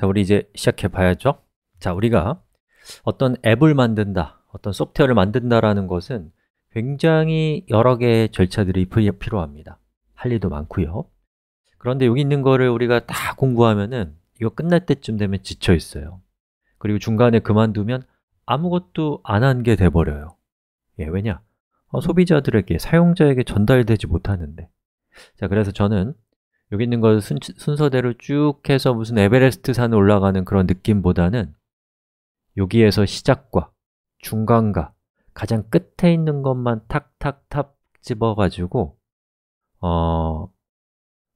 자, 우리 이제 시작해 봐야죠 자, 우리가 어떤 앱을 만든다, 어떤 소프트웨어를 만든다라는 것은 굉장히 여러 개의 절차들이 필요합니다 할 일도 많고요 그런데 여기 있는 거를 우리가 다 공부하면은 이거 끝날 때쯤 되면 지쳐 있어요 그리고 중간에 그만두면 아무것도 안 한 게 돼버려요 예, 왜냐? 어, 소비자들에게, 사용자에게 전달되지 못하는데 자, 그래서 저는 여기 있는 것 순, 순서대로 쭉 해서 무슨 에베레스트 산에 올라가는 그런 느낌보다는 여기에서 시작과 중간과 가장 끝에 있는 것만 탁탁탁 집어가지고 어,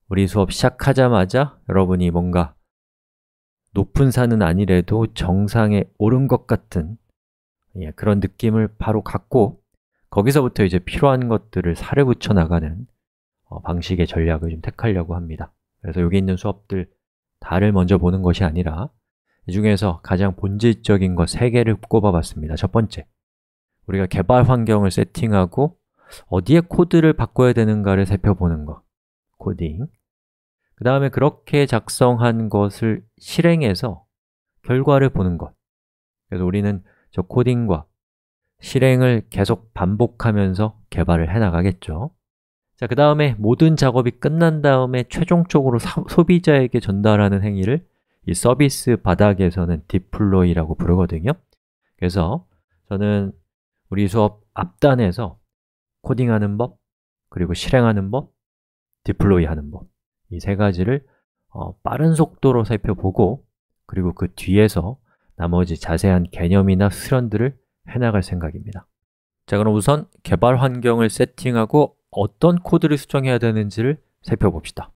우리 수업 시작하자마자 여러분이 뭔가 높은 산은 아니래도 정상에 오른 것 같은 예, 그런 느낌을 바로 갖고 거기서부터 이제 필요한 것들을 살을 붙여 나가는 어, 방식의 전략을 좀 택하려고 합니다 그래서 여기 있는 수업들 다를 먼저 보는 것이 아니라 이 중에서 가장 본질적인 것 3개를 꼽아봤습니다 첫 번째, 우리가 개발 환경을 세팅하고 어디에 코드를 바꿔야 되는가를 살펴보는 것 코딩 그 다음에 그렇게 작성한 것을 실행해서 결과를 보는 것 그래서 우리는 저 코딩과 실행을 계속 반복하면서 개발을 해나가겠죠 자, 그 다음에 모든 작업이 끝난 다음에 최종적으로 사, 소비자에게 전달하는 행위를 이 서비스 바닥에서는 디플로이라고 부르거든요 그래서 저는 우리 수업 앞단에서 코딩하는 법, 그리고 실행하는 법, 디플로이 하는 법 이 세 가지를 어, 빠른 속도로 살펴보고 그리고 그 뒤에서 나머지 자세한 개념이나 수련들을 해나갈 생각입니다 자 그럼 우선 개발 환경을 세팅하고 어떤 코드를 수정해야 되는지를 살펴봅시다.